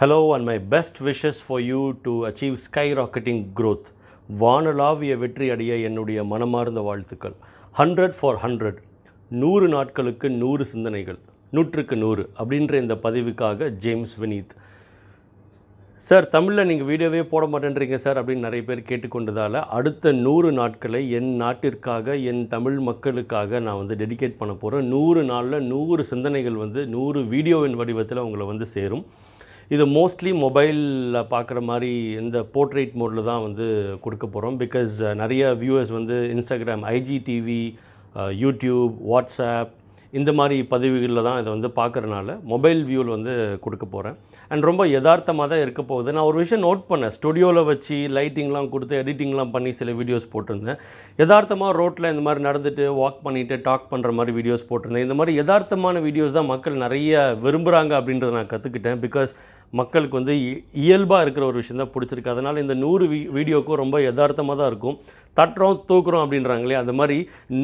Hello and my best wishes for you to achieve skyrocketing growth. வானலாவிய வெற்றி அடைய என்னுடைய மனமார்ந்த வாழ்த்துக்கள் ஹண்ட்ரட் ஃபார் ஹண்ட்ரட் நூறு நாட்களுக்கு நூறு சிந்தனைகள் நூற்றுக்கு நூறு அப்படின்ற இந்த பதிவுக்காக ஜேம்ஸ் வினீத் சார் தமிழில் நீங்கள் வீடியோவே போட மாட்டேன்றீங்க சார் அப்படின்னு நிறைய பேர் கேட்டுக்கொண்டதால் அடுத்த நூறு நாட்களை என் நாட்டிற்காக என் தமிழ் மக்களுக்காக நான் வந்து டெடிகேட் பண்ண போகிறேன் நூறு நாளில் நூறு சிந்தனைகள் வந்து நூறு வீடியோவின் வடிவத்தில் உங்களை வந்து சேரும் இது மோஸ்ட்லி மொபைலில் பார்க்குற மாதிரி இந்த போர்ட்ரேட் மோடில் தான் வந்து கொடுக்க போகிறோம் பிகாஸ் நிறைய வியூவர்ஸ் வந்து Instagram IG TV YouTube WhatsApp இந்த மாதிரி பதிவுகளில் தான் இதை வந்து பார்க்குறனால மொபைல் வியூவில் வந்து கொடுக்க போகிறேன் அண்ட் ரொம்ப யதார்த்தமாக தான் இருக்க போகுது நான் ஒரு விஷயம் நோட் பண்ணேன் ஸ்டுடியோவில் வச்சு லைட்டிங்லாம் கொடுத்து எடிட்டிங்லாம் பண்ணி சில வீடியோஸ் போட்டிருந்தேன் யதார்த்தமாக ரோட்டில் இந்த மாதிரி நடந்துட்டு வாக் பண்ணிவிட்டு டாக் பண்ணுற மாதிரி வீடியோஸ் போட்டிருந்தேன் இந்த மாதிரி யதார்த்தமான வீடியோஸ் தான் மக்கள் நிறைய விரும்புகிறாங்க அப்படின்றத நான் கற்றுக்கிட்டேன் பிகாஸ் மக்களுக்கு வந்து இயல்பாக இருக்கிற ஒரு விஷயம் தான் பிடிச்சிருக்கு அதனால் இந்த நூறு வீ வீடியோக்கும் ரொம்ப யதார்த்தமாக தான் இருக்கும் தட்டுறோம் தூக்குறோம் அப்படின்றாங்களே அந்த மாதிரி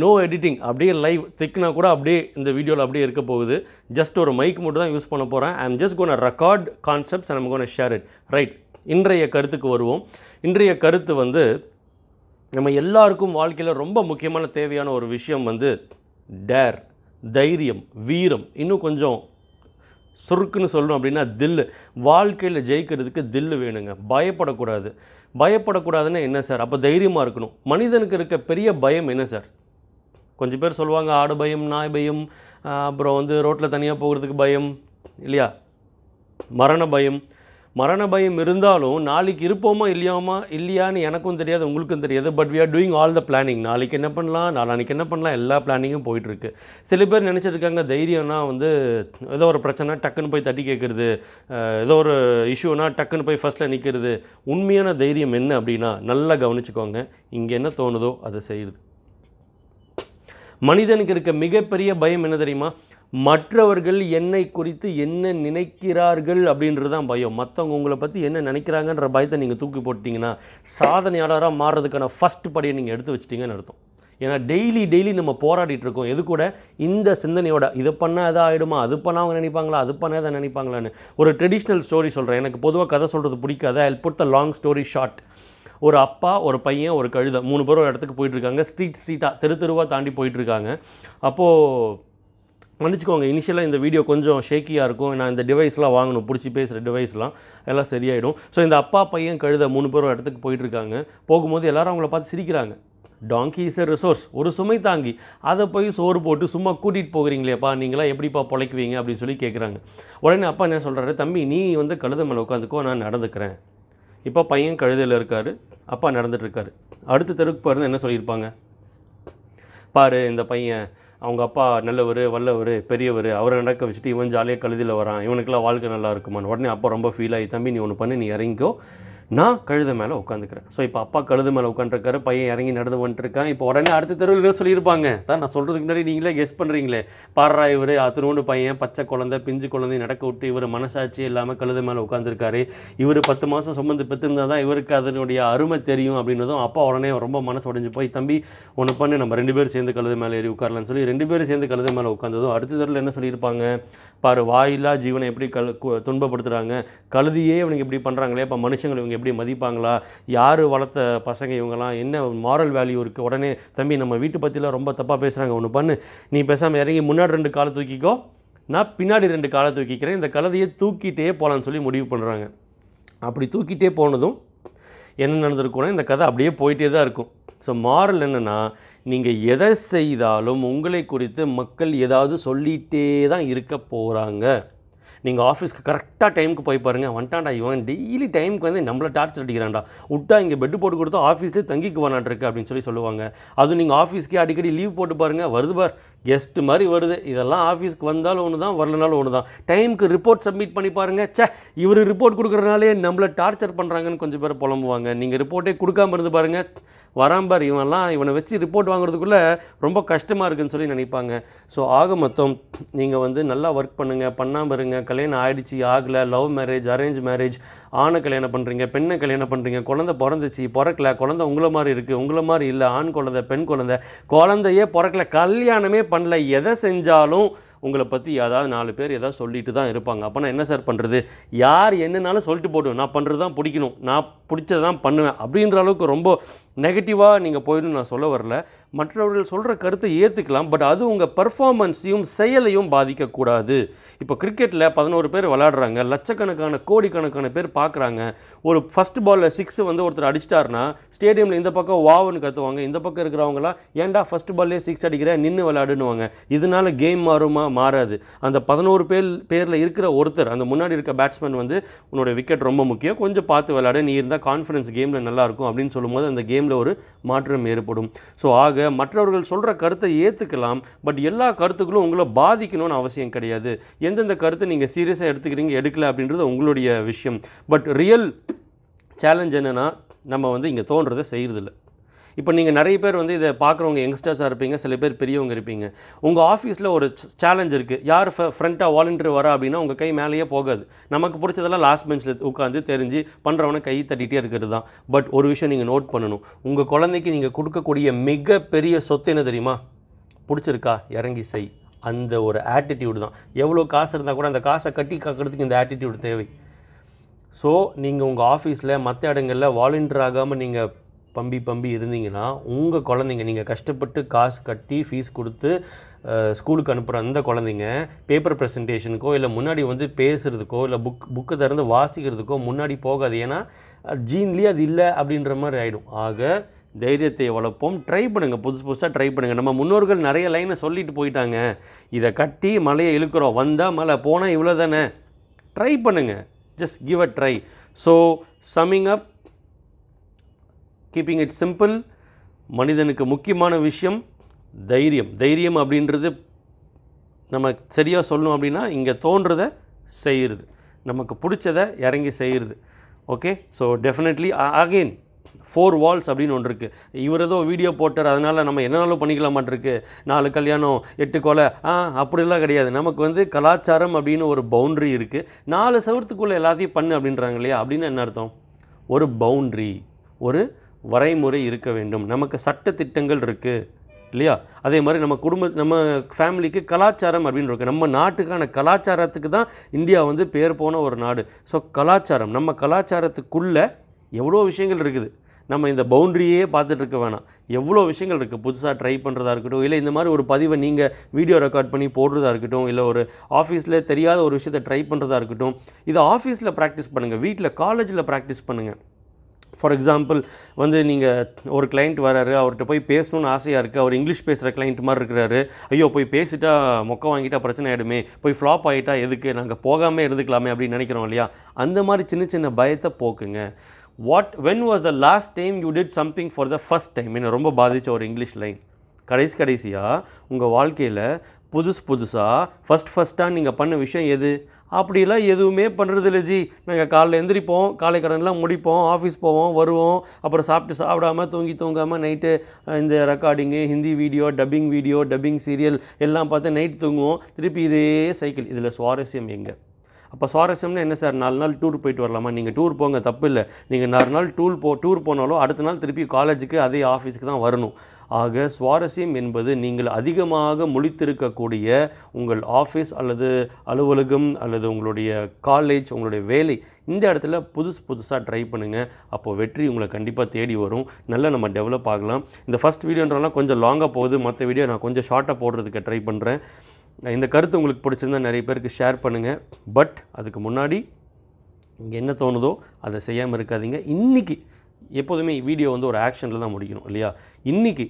நோ எடிட்டிங் அப்படியே லைவ் திக்னா கூட அப்படியே இந்த வீடியோவில் அப்படியே இருக்க போகுது ஜஸ்ட் ஒரு மைக் மட்டும் தான் யூஸ் பண்ண போகிறேன் I am just gonna record concepts நம்ம கோன் ஷேர் இட் ரைட் இன்றைய கருத்துக்கு வருவோம் இன்றைய கருத்து வந்து நம்ம எல்லாருக்கும் வாழ்க்கையில் ரொம்ப முக்கியமான தேவையான ஒரு விஷயம் வந்து டேர் தைரியம் வீரம் இன்னும் கொஞ்சம் சுருக்குன்னு சொல்லணும் அப்படின்னா தில்லு வாழ்க்கையில் ஜெயிக்கிறதுக்கு தில்லு வேணுங்க பயப்படக்கூடாது பயப்படக்கூடாதுன்னா என்ன சார் அப்போ தைரியமாக இருக்கணும் மனிதனுக்கு இருக்க பெரிய பயம் என்ன சார் கொஞ்சம் பேர் சொல்லுவாங்க ஆடு பயம் நாய் பயம் அப்புறம் வந்து ரோட்டில் தனியாக போகிறதுக்கு பயம் இல்லையா மரண பயம் மரண பயம் இருந்தாலும் நாளைக்கு இருப்போமா இல்லையாமா இல்லையான்னு எனக்கும் தெரியாது உங்களுக்கும் தெரியாது but we are doing all the planning நாளைக்கு என்ன பண்ணலாம் நாளைக்கு என்ன பண்ணலாம் எல்லா பிளானிங்கும் போயிட்டுருக்கு சில பேர் நினச்சிருக்காங்க தைரியம்னா வந்து ஏதோ ஒரு பிரச்சனை டக்குன்னு போய் தட்டி கேட்குறது ஏதோ ஒரு இஷ்யூனா டக்குன்னு போய் ஃபஸ்ட்டில் நிற்கிறது உண்மையான தைரியம் என்ன அப்படின்னா நல்லா கவனிச்சுக்கோங்க இங்கே என்ன தோணுதோ அதை செய்யுது மனிதனுக்கு இருக்க மிகப்பெரிய பயம் என்ன தெரியுமா மற்றவர்கள் என்னை குறித்து என்ன நினைக்கிறார்கள் அப்படின்றது தான் பயம் மற்றவங்க உங்களை பற்றி என்ன நினைக்கிறாங்கன்ற பயத்தை நீங்கள் தூக்கி போட்டிங்கன்னா சாதனையாளராக மாறுறதுக்கான ஃபஸ்ட் படியை நீங்கள் எடுத்து வச்சிட்டிங்கன்னு அர்த்தம் ஏன்னா டெய்லி டெய்லி நம்ம போராடிட்டு இருக்கோம் எது கூட இந்த சிந்தனையோட இதை பண்ணால் எதாவது ஆகிடுமா அது பண்ணால் அவங்க நினைப்பாங்களா அது பண்ணால் எதாவது நினைப்பாங்களான்னு ஒரு ட்ரெடிஷ்னல் ஸ்டோரி சொல்கிறேன் எனக்கு பொதுவாக கதை சொல்கிறது பிடிக்காது I put the long story short ஒரு அப்பா ஒரு பையன் ஒரு கழுதை மூணு பேர் ஒரு இடத்துக்கு போயிட்டுருக்காங்க ஸ்ட்ரீட் ஸ்ட்ரீட்டாக தெரு தெருவாக தாண்டி போயிட்டுருக்காங்க அப்போது மன்னிச்சிக்கோங்க இனிஷியலாக இந்த வீடியோ கொஞ்சம் ஷேக்கியாக இருக்கும் நான் இந்த டிவைஸ்லாம் வாங்கணும் பிடிச்சி பேசுகிற டிவைஸ்லாம் எல்லாம் சரியாயிடும் ஸோ இந்த அப்பா பையன் கழுத மூணு பேரும் இடத்துக்கு போயிட்டுருக்காங்க போகும்போது எல்லோரும் அவங்கள பார்த்து சிரிக்கிறாங்க டாங்கி இஸ் எ ரிசோர்ஸ் ஒரு சுமை தாங்கி அதை போய் சோறு போட்டு சும்மா கூட்டிகிட்டு போகிறீங்களேப்பா நீங்களாம் எப்படிப்பா பொழைக்குவீங்க அப்படின்னு சொல்லி கேட்குறாங்க உடனே அப்பா என்ன சொல்கிறாரு தம்பி நீ வந்து கழுத மேலே உட்காந்துக்கோ நான் நடந்துக்கிறேன் இப்போ பையன் கழுதையில் இருக்கார் அப்பா நடந்துட்டுருக்காரு அடுத்த தெருக்கு பாருந்து என்ன சொல்லியிருப்பாங்க பாரு இந்த பையன் அவங்க அப்பா நல்லவர் வல்லவர் பெரியவர் அவரை நடக்க வச்சுட்டு இவன் ஜாலியாக கழுதியில் வரான் இவனுக்கெல்லாம் வாழ்க்கை நல்லா இருக்குமான்னு உடனே அப்பா ரொம்ப ஃபீல் ஆகி தம்பி நீ ஒன்று பண்ணி நீ இறங்கிக்கோ நான் கழுத மேலே உட்காந்துக்கிறேன் ஸோ இப்போ அப்பா கழுத மேலே உட்காந்துருக்காரு பையன் இறங்கி நடந்து வந்துட்டுருக்கான் இப்போ உடனே அடுத்த தெருவில் சொல்லியிருப்பாங்க தான் நான் சொல்கிறதுக்கு முன்னாடி நீங்களே கெஸ் பண்ணுறீங்களே பாடுறா இவர் அத்தினோண்டு பையன் பச்சை குழந்தை பிஞ்சு குழந்தை நடக்க விட்டு இவர் மனசாட்சி இல்லாமல் கழுத மேலே உட்காந்துருக்காரு இவர் பத்து மாதம் சுமந்து பெற்றிருந்தால் தான் இவருக்கு அதனுடைய அருமை தெரியும் அப்படின்றதும் அப்பா உடனே ரொம்ப மனசு உடஞ்சி போய் தம்பி ஒன்று பண்ணு நம்ம ரெண்டு பேரும் சேர்ந்து கழுத மேலே ஏறி உட்காரலான்னு சொல்லி ரெண்டு பேரும் சேர்ந்து கழுத மேலே உட்காந்ததும் அடுத்த தெருவில் என்ன சொல்லியிருப்பாங்க பாரு வாயில்லா ஜீவனை எப்படி கல் துன்பப்படுத்துகிறாங்க கழுதியே இவனுக்கு இப்படி பண்ணுறாங்களே இப்போ மனுஷங்களை இவங்க எப்படி மதிப்பாங்களா யார் வளர்த்த பசங்க இவங்கெல்லாம் என்ன மாரல் வேல்யூ இருக்குது உடனே தம்பி நம்ம வீட்டு பற்றிலாம் ரொம்ப தப்பாக பேசுகிறாங்க ஒன்று பண்ணு நீ பேசாமல் இறங்கி முன்னாடி ரெண்டு காலை தூக்கிக்கோ நான் பின்னாடி ரெண்டு காலை தூக்கிக்கிறேன் இந்த கலதையை தூக்கிட்டே போகலான்னு சொல்லி முடிவு பண்ணுறாங்க அப்படி தூக்கிட்டே போனதும் என்ன நடந்திருக்கும்னா இந்த கதை அப்படியே போயிட்டே தான் இருக்கும் ஸோ மாரல் என்னென்னா நீங்கள் எதை செய்தாலும் உங்களை குறித்து மக்கள் ஏதாவது சொல்லிகிட்டே தான் இருக்க போகிறாங்க நீங்கள் ஆஃபீஸ்க்கு கரெக்டாக டைமுக்கு போய் பாருங்கள் வண்டாண்டா இவன் டெய்லி டைமுக்கு வந்து நம்மளை டார்ச்சர் அடிக்கிறான்டா விட்டா இங்கே பெட்டு போட்டு கொடுத்தா ஆஃபீஸ்லேயே தங்கிக்கு வேணான்ட்ருக்கு அப்படின்னு சொல்லி சொல்லுவாங்க அதுவும் நீங்கள் ஆஃபீஸ்க்கே அடிக்கடி லீவ் போட்டு பாருங்கள் வருது பார் கெஸ்ட் மாதிரி வருது இதெல்லாம் ஆஃபீஸ்க்கு வந்தாலும் ஒன்று தான் வரலனாலும் ஒன்று தான் டைமுக்கு ரிப்போர்ட் சப்மிட் பண்ணி பாருங்கள் சே இவர் ரிப்போர்ட் கொடுக்குறனாலே நம்மளை டார்ச்சர் பண்ணுறாங்கன்னு கொஞ்சம் பேர் புலம்புவாங்க நீங்கள் ரிப்போர்ட்டே கொடுக்காம இருந்து பாருங்கள் வராம்பார் இவன்லாம் இவனை வச்சு ரிப்போர்ட் வாங்குறதுக்குள்ளே ரொம்ப கஷ்டமாக இருக்குதுன்னு சொல்லி நினைப்பாங்க ஸோ ஆக மொத்தம் நீங்கள் வந்து நல்லா ஒர்க் பண்ணுங்கள் பண்ணாமல் இருங்க கல்யாணம் ஆகிடுச்சி ஆகலை லவ் மேரேஜ் அரேஞ்ச் மேரேஜ் ஆணை கல்யாணம் பண்ணுறீங்க பெண்ணை கல்யாணம் பண்ணுறீங்க குழந்த பிறந்துச்சு பிறக்கல குழந்த உங்களை மாதிரி இருக்குது உங்களை மாதிரி இல்லை ஆண் குழந்தை பெண் குழந்தை குழந்தையே பிறக்கல கல்யாணமே பண்ணல எதை செஞ்சாலும் உங்களை பற்றி ஏதாவது நாலு பேர் ஏதாவது சொல்லிட்டு தான் இருப்பாங்க அப்போ நான் என்ன சார் பண்ணுறது யார் என்னன்னாலும் சொல்லிட்டு போடுவேன் நான் பண்ணுறது தான் பிடிக்கணும் நான் பிடிச்சதான் தான் பண்ணுவேன் அப்படின்ற அளவுக்கு ரொம்ப நெகட்டிவாக நீங்கள் போயிடும் நான் சொல்ல வரல மற்றவர்கள் சொல்கிற கருத்தை ஏற்றுக்கலாம் பட் அது உங்கள் பர்ஃபார்மன்ஸையும் செயலையும் பாதிக்கக்கூடாது இப்போ கிரிக்கெட்டில் பதினோரு பேர் விளாடுறாங்க லட்சக்கணக்கான கோடிக்கணக்கான பேர் பார்க்குறாங்க ஒரு ஃபஸ்ட் பாலில் சிக்ஸ் வந்து ஒருத்தர் அடிச்சிட்டார்னா ஸ்டேடியமில் இந்த பக்கம் வாவுன்னு கற்றுவாங்க இந்த பக்கம் இருக்கிறவங்களாம் ஏன்டா ஃபஸ்ட் பால்லே சிக்ஸ் அடிக்கிற நின்று விளாடுனுவாங்க இதனால் கேம் மாறுமா மாறாது அந்த பதினோரு பேர் பேரில் இருக்கிற ஒருத்தர் அந்த முன்னாடி இருக்க பேட்ஸ்மேன் வந்து உன்னோட விக்கெட் ரொம்ப முக்கியம் கொஞ்சம் பார்த்து விளாட நீ இருந்தால் கான்ஃபிடன்ஸ் கேமில் நல்லாயிருக்கும் அப்படின்னு சொல்லும்போது அந்த கேமில் ஒரு மாற்றம் ஏற்படும் ஸோ ஆக மற்றவர்கள் சொல்கிற கருத்தை ஏற்றுக்கலாம் பட் எல்லா கருத்துக்களும் உங்களை பாதிக்கணும்னு அவசியம் கிடையாது எந்தெந்த கருத்தை நீங்கள் சீரியஸாக எடுத்துக்கிறீங்க எடுக்கல அப்படின்றது உங்களுடைய விஷயம் பட் ரியல் சேலஞ்ச் என்னென்னா நம்ம வந்து இங்கே தோன்றதை செய்கிறதில்ல இப்போ நீங்கள் நிறைய பேர் வந்து இதை பார்க்குறவங்க யங்ஸ்டர்ஸாக இருப்பீங்க சில பேர் பெரியவங்க இருப்பீங்க உங்கள் ஆஃபீஸில் ஒரு சேலஞ்ச் இருக்குது யார் ஃப்ரண்ட்டாக வாலண்டியர் வரா அப்படின்னா உங்கள் கை மேலேயே போகாது நமக்கு பிடிச்சதெல்லாம் லாஸ்ட் பெஞ்சில் உட்காந்து தெரிஞ்சு பண்ணுறவனை கை தட்டிகிட்டே இருக்கிறது தான் பட் ஒரு விஷயம் நீங்கள் நோட் பண்ணணும் உங்கள் குழந்தைக்கு நீங்கள் கொடுக்கக்கூடிய மிகப்பெரிய சொத்து என்ன தெரியுமா பிடிச்சிருக்கா இறங்கி செய் அந்த ஒரு ஆட்டிடியூடு தான் எவ்வளோ காசு இருந்தால் கூட அந்த காசை கட்டி காக்கிறதுக்கு இந்த ஆட்டிடியூடு தேவை ஸோ நீங்கள் உங்கள் ஆஃபீஸில் மற்ற இடங்களில் வாலண்டியர் ஆகாமல் நீங்கள் பம்பி பம்பி இருந்தீங்கன்னா உங்கள் குழந்தைங்க நீங்கள் கஷ்டப்பட்டு காசு கட்டி ஃபீஸ் கொடுத்து ஸ்கூலுக்கு அனுப்புகிற அந்த குழந்தைங்க பேப்பர் ப்ரெசன்டேஷனுக்கோ இல்லை முன்னாடி வந்து பேசுகிறதுக்கோ இல்லை புக் புக்கு திறந்து வாசிக்கிறதுக்கோ முன்னாடி போகாது ஏன்னா ஜீன்லேயே அது இல்லை அப்படின்ற மாதிரி ஆகிடும் ஆக தைரியத்தை வளர்ப்போம் ட்ரை பண்ணுங்கள் புதுசு புதுசாக ட்ரை பண்ணுங்கள் நம்ம முன்னோர்கள் நிறைய லைனை சொல்லிட்டு போயிட்டாங்க இதை கட்டி மலையை இழுக்கிறோம் வந்தால் மலை போனால் இவ்வளோ தானே ட்ரை பண்ணுங்கள் just give a try so summing up keeping it simple மனிதனுக்கு முக்கியமான விஷயம் தைரியம் தைரியம் அப்படின்றது நம்ம சரியாக சொல்லணும் அப்படின்னா இங்கே தோன்றதை செய்கிறது நமக்கு பிடிச்சதை இறங்கி செய்கிறது okay so definitely again four walls அப்படின்னு ஒன்று இருக்குது இவர் ஏதோ வீடியோ போட்டார் அதனால் நம்ம என்னனாலும் பண்ணிக்கலாமாட்டிருக்கு நாலு கல்யாணம் எட்டு கொலை ஆ அப்படிலாம் கிடையாது நமக்கு வந்து கலாச்சாரம் அப்படின்னு ஒரு பவுண்ட்ரி இருக்குது நாலு சவுரத்துக்குள்ளே எல்லாத்தையும் பண்ணு அப்படின்றாங்க இல்லையா அப்படின்னு என்ன அர்த்தம் ஒரு பவுண்ட்ரி ஒரு வரைமுறை இருக்க வேண்டும் நமக்கு சட்ட திட்டங்கள் இருக்குது இல்லையா அதே மாதிரி நம்ம குடும்ப நம்ம ஃபேமிலிக்கு கலாச்சாரம் அப்படின்னு இருக்குது நம்ம நாட்டுக்கான கலாச்சாரத்துக்கு தான் இந்தியா வந்து பேர் போன ஒரு நாடு ஸோ கலாச்சாரம் நம்ம கலாச்சாரத்துக்குள்ளே எவ்வளோ விஷயங்கள் இருக்குது நம்ம இந்த பவுண்ட்ரியே பார்த்துட்டு இருக்க வேணாம் எவ்வளோ விஷயங்கள் இருக்குது புதுசாக ட்ரை பண்ணுறதா இருக்கட்டும் இல்லை இந்த மாதிரி ஒரு பதிவை நீங்கள் வீடியோ ரெக்கார்ட் பண்ணி போடுறதா இருக்கட்டும் இல்லை ஒரு ஆஃபீஸில் தெரியாத ஒரு விஷயத்தை ட்ரை பண்ணுறதா இருக்கட்டும் இதை ஆஃபீஸில் ப்ராக்டிஸ் பண்ணுங்கள் வீட்டில் காலேஜில் ப்ராக்டிஸ் பண்ணுங்கள் ஃபார் எக்ஸாம்பிள் வந்து நீங்கள் ஒரு கிளைண்ட் வராரு அவர்கிட்ட போய் பேசணும்னு ஆசையாக இருக்குது அவர் இங்கிலீஷ் பேசுகிற கிளைண்ட் மாதிரி இருக்கிறாரு ஐயோ போய் பேசிட்டா மொக்க வாங்கிட்டா பிரச்சனை ஆகிடுமே போய் ஃப்ளாப் ஆகிட்டா எதுக்கு நாங்கள் போகாமல் இருந்துக்கலாமே அப்படின்னு நினைக்கிறோம் இல்லையா அந்த மாதிரி சின்ன சின்ன பயத்தை போக்குங்க what when was the last time you did something for the first time என்னை ரொம்ப பாதித்த ஒரு இங்கிலீஷ் லைன் கடைசி கடைசியாக உங்கள் வாழ்க்கையில் புதுசு புதுசாக ஃபஸ்ட் ஃபஸ்ட்டாக நீங்கள் பண்ண விஷயம் எது அப்படிலாம் எதுவுமே பண்ணுறதில்ல ஜி நாங்கள் காலையில் எந்திரிப்போம் காலை கடன்லாம் முடிப்போம் ஆஃபீஸ் போவோம் வருவோம் அப்புறம் சாப்பிட்டு சாப்பிடாமல் தூங்கி தூங்காமல் நைட்டு இந்த ரெக்கார்டிங்கு Hindi video dubbing video dubbing serial எல்லாம் பார்த்து நைட் தூங்குவோம் திருப்பி இதே சைக்கிள் இதில் சுவாரஸ்யம் எங்கே அப்போ சுவாரஸ்யம்னா என்ன சார் நாலு நாள் டூர் போயிட்டு வரலாமா நீங்கள் டூர் போங்க தப்பு இல்லை நீங்கள் நாலு நாள் டூர் போ டூர் போனாலும் அடுத்த நாள் திருப்பி காலேஜுக்கு அதே ஆஃபீஸுக்கு தான் வரணும் ஆக சுவாரஸ்யம் என்பது நீங்கள் அதிகமாக முழித்திருக்கக்கூடிய உங்கள் ஆஃபீஸ் அல்லது அலுவலகம் அல்லது உங்களுடைய காலேஜ் உங்களுடைய வேலை இந்த இடத்துல புதுசு புதுசாக ட்ரை பண்ணுங்கள் அப்போது வெற்றி உங்களை கண்டிப்பாக தேடி வரும் நல்லா நம்ம டெவலப் ஆகலாம் இந்த ஃபஸ்ட் வீடியோன்றலாம் கொஞ்சம் லாங்காக போகுது மற்ற வீடியோ நான் கொஞ்சம் ஷார்ட்டாக போடுறதுக்கு ட்ரை பண்ணுறேன் இந்த கருத்து உங்களுக்கு பிடிச்சிருந்தா நிறைய பேருக்கு ஷேர் பண்ணுங்கள் பட் அதுக்கு முன்னாடி இங்கே என்ன தோணுதோ அதை செய்யாமல் இருக்காதீங்க இன்றைக்கி எப்போதுமே வீடியோ வந்து ஒரு ஆக்ஷனில் தான் முடிக்கணும் இல்லையா இன்றைக்கி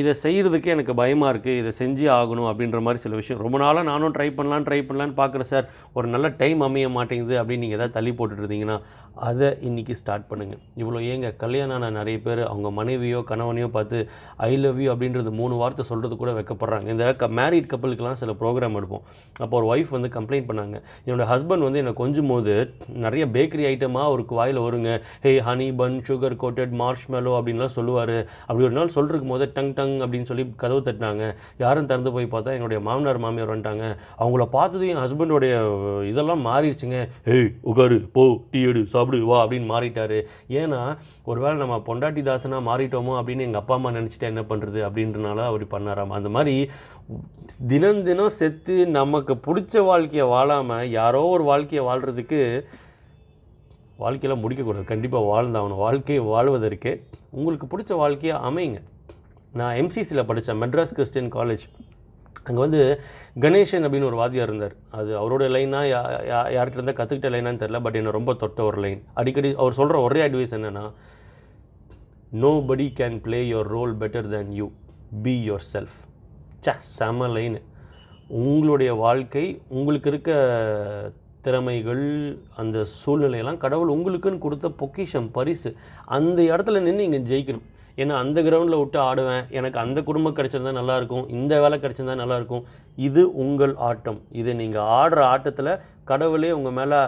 இதை செய்கிறதுக்கே எனக்கு பயமாக இருக்குது இதை செஞ்சு ஆகணும் அப்படின்ற மாதிரி சில விஷயம் ரொம்ப நாளாக நானும் ட்ரை பண்ணலாம் ட்ரை பண்ணலான்னு பார்க்குறேன் சார் ஒரு நல்ல டைம் அமைய மாட்டேங்குது அப்படின்னு நீங்கள் எதாவது தள்ளி போட்டுட்ருந்தீங்கன்னா அதை இன்றைக்கி ஸ்டார்ட் பண்ணுங்கள் இவ்வளோ ஏங்க கல்யாணம் நிறைய பேர் அவங்க மனைவியோ கணவனையோ பார்த்து ஐ லவ் யூ அப்படின்றது மூணு வார்த்தை சொல்கிறது கூட வைக்கப்படுறாங்க இந்த க மேரிட் கப்பலுக்கெலாம் சில ப்ரோக்ராம் எடுப்போம் அப்போ ஒரு ஒய்ஃப் வந்து கம்ப்ளைண்ட் பண்ணாங்க என்னோடய ஹஸ்பண்ட் வந்து என்னை கொஞ்சம் போது நிறைய பேக்கரி ஐட்டமாக ஒரு வாயில் வருங்க hey honey bun sugar coated marshmallow அப்படின்லாம் சொல்லுவார் அப்படி ஒரு நாள் சொல்லிருக்கும் போது டங் டங் அப்படின்னு சொல்லி கதவு தட்டினாங்க யாரும் திறந்து போய் பார்த்தா என்னுடைய மாமனார் மாமியார் வந்துட்டாங்க அவங்கள பார்த்ததும் என் ஹஸ்பண்டோடைய இதெல்லாம் மாறிடுச்சுங்க ஏய் உகாரு போ டீ எடு சாப்பிடு வா அப்படின்னு மாறிட்டாரு ஏன்னா ஒருவேளை நம்ம பொண்டாட்டி தாசனாக மாறிட்டோமோ அப்படின்னு எங்கள் அப்பா அம்மா நினச்சிட்டா என்ன பண்ணுறது அப்படின்றனால அவர் பண்ணாராம் அந்த மாதிரி தினம் தினம் செத்து நமக்கு பிடிச்ச வாழ்க்கையை வாழாமல் யாரோ ஒரு வாழ்க்கையை வாழ்கிறதுக்கு வாழ்க்கையெல்லாம் முடிக்கக்கூடாது கண்டிப்பாக வாழ்ந்தாகணும் வாழ்க்கையை வாழ்வதற்கு உங்களுக்கு பிடிச்ச வாழ்க்கையை அமைங்க நான் எம்சிசியில் படித்தேன் மெட்ராஸ் கிறிஸ்டியன் காலேஜ் அங்கே வந்து கணேசன் அப்படின்னு ஒரு வாதியாக இருந்தார் அது அவரோட லைனாக யா யா யார்கிட்ட இருந்தால் கற்றுக்கிட்ட லைனான்னு தெரில பட் என்னை ரொம்ப தொட்ட ஒரு லைன் அடிக்கடி அவர் சொல்கிற ஒரே அட்வைஸ் என்னென்னா nobody can play your role better than you be yourself ச செம லைனு உங்களுடைய வாழ்க்கை உங்களுக்கு இருக்க திறமைகள் அந்த சூழ்நிலையெல்லாம் கடவுள் உங்களுக்குன்னு கொடுத்த பொக்கிஷம் பரிசு அந்த இடத்துல நின்று நீங்கள் ஜெயிக்கணும் ஏன்னா அந்த கிரவுண்டில் விட்டு ஆடுவேன் எனக்கு அந்த குடும்பம் கிடச்சிருந்தா நல்லாயிருக்கும் இந்த வேலை கிடச்சிருந்தா நல்லாயிருக்கும் இது உங்கள் ஆட்டம் இது நீங்கள் ஆடுற ஆட்டத்தில் கடவுளே உங்கள் மேலே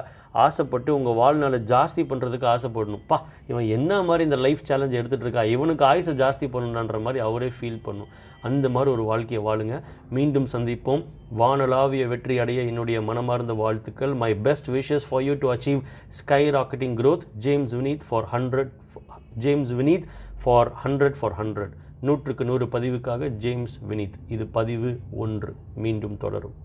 ஆசைப்பட்டு உங்கள் வாழ்நாளை ஜாஸ்தி பண்ணுறதுக்கு ஆசைப்படணும்ப்பா இவன் என்ன மாதிரி இந்த லைஃப் சேலஞ்ச் எடுத்துகிட்டு இருக்கா இவனுக்கு ஆயுசை ஜாஸ்தி பண்ணணுன்ற மாதிரி அவரே ஃபீல் பண்ணும் அந்த மாதிரி ஒரு வாழ்க்கையை வாழுங்க மீண்டும் சந்திப்போம் வானலாவிய வெற்றி அடைய என்னுடைய மனமார்ந்த வாழ்த்துக்கள் my best wishes for you to achieve skyrocketing growth James Vineeth for hundred James Vineeth for hundred for hundred நூற்றுக்கு நூறு பதிவுக்காக ஜேம்ஸ் வினித் இது பதிவு ஒன்று மீண்டும் தொடரும்